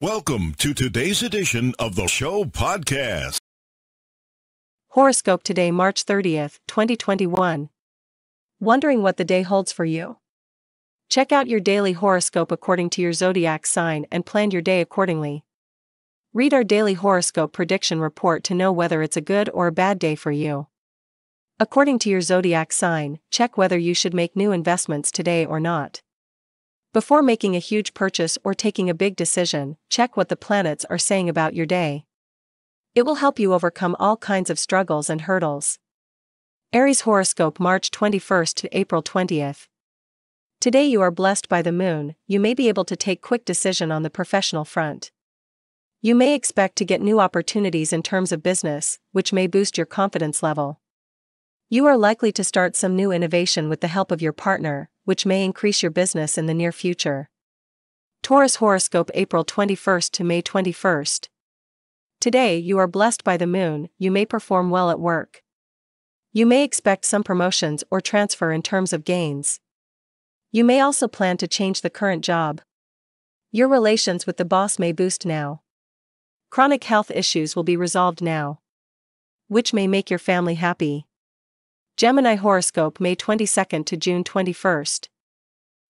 Welcome to today's edition of the show podcast. Horoscope today, March 30th, 2021. Wondering what the day holds for you? Check out your daily horoscope according to your zodiac sign and plan your day accordingly. Read our daily horoscope prediction report to know whether it's a good or a bad day for you. According to your zodiac sign, check whether you should make new investments today or not. Before making a huge purchase or taking a big decision, check what the planets are saying about your day. It will help you overcome all kinds of struggles and hurdles. Aries Horoscope March 21st to April 20th. Today you are blessed by the moon, you may be able to take quick decision on the professional front. You may expect to get new opportunities in terms of business, which may boost your confidence level. You are likely to start some new innovation with the help of your partner, which may increase your business in the near future. Taurus horoscope April 21st to May 21st. Today you are blessed by the moon, you may perform well at work. You may expect some promotions or transfer in terms of gains. You may also plan to change the current job. Your relations with the boss may boost now. Chronic health issues will be resolved now, which may make your family happy. Gemini horoscope May 22 to June 21.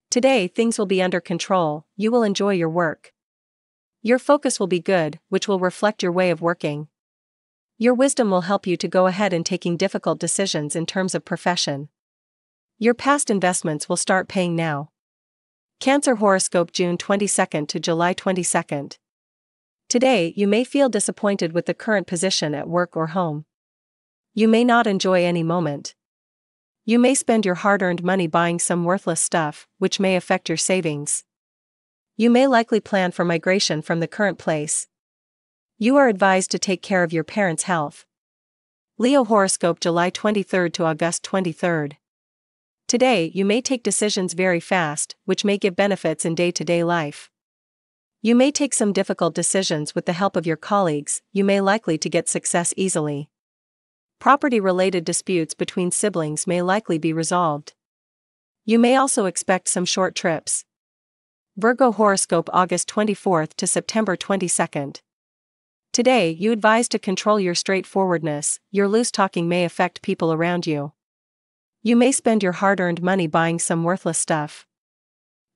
Today things will be under control, you will enjoy your work. Your focus will be good, which will reflect your way of working. Your wisdom will help you to go ahead in taking difficult decisions in terms of profession. Your past investments will start paying now. Cancer horoscope June 22 to July 22. Today you may feel disappointed with the current position at work or home. You may not enjoy any moment. You may spend your hard earned money buying some worthless stuff, which may affect your savings. You may likely plan for migration from the current place. You are advised to take care of your parents' health. Leo Horoscope July 23 to August 23. Today, you may take decisions very fast, which may give benefits in day to day life. You may take some difficult decisions with the help of your colleagues, you may likely to get success easily property related disputes between siblings may likely be resolved. You may also expect some short trips. Virgo horoscope August 24th to September 22nd. Today, you advise to control your straightforwardness, your loose talking may affect people around you. You may spend your hard earned money buying some worthless stuff.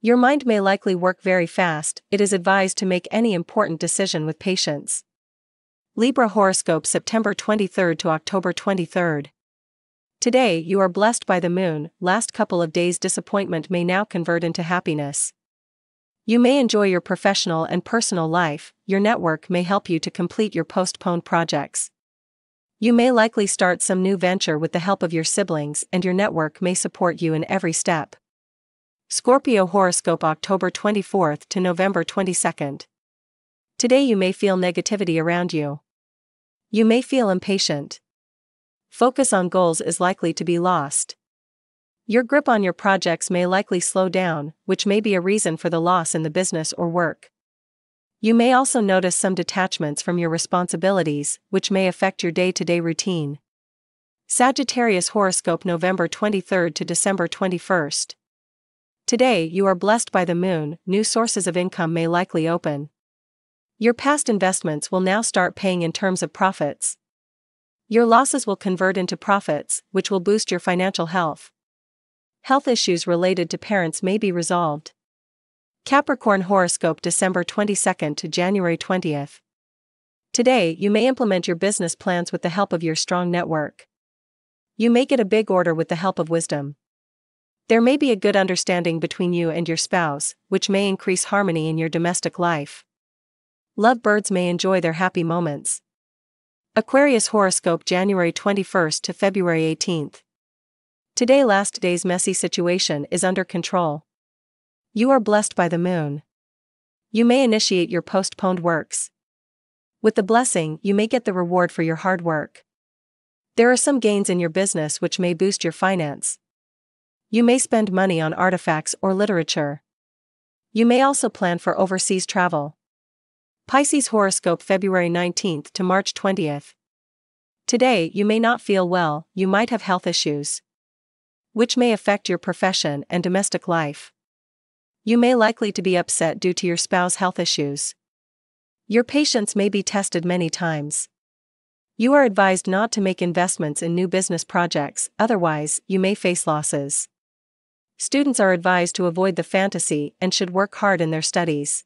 Your mind may likely work very fast, it is advised to make any important decision with patience. Libra horoscope September 23 to October 23. Today you are blessed by the moon, last couple of days disappointment may now convert into happiness. You may enjoy your professional and personal life, your network may help you to complete your postponed projects. You may likely start some new venture with the help of your siblings and your network may support you in every step. Scorpio horoscope October 24th to November 22nd. Today you may feel negativity around you. You may feel impatient. Focus on goals is likely to be lost. Your grip on your projects may likely slow down, which may be a reason for the loss in the business or work. You may also notice some detachments from your responsibilities, which may affect your day to day routine. Sagittarius Horoscope November 23 to December 21. Today, you are blessed by the moon, new sources of income may likely open. Your past investments will now start paying in terms of profits. Your losses will convert into profits, which will boost your financial health. Health issues related to parents may be resolved. Capricorn Horoscope December 22 to January 20th. Today, you may implement your business plans with the help of your strong network. You may get a big order with the help of wisdom. There may be a good understanding between you and your spouse, which may increase harmony in your domestic life. Lovebirds may enjoy their happy moments. Aquarius horoscope January 21st to February 18th. Today last day's messy situation is under control. You are blessed by the moon. You may initiate your postponed works. With the blessing, you may get the reward for your hard work. There are some gains in your business which may boost your finance. You may spend money on artifacts or literature. You may also plan for overseas travel. Pisces horoscope February 19th to March 20th. Today, you may not feel well, you might have health issues, which may affect your profession and domestic life. You may likely to be upset due to your spouse health issues. Your patience may be tested many times. You are advised not to make investments in new business projects, otherwise, you may face losses. Students are advised to avoid the fantasy and should work hard in their studies.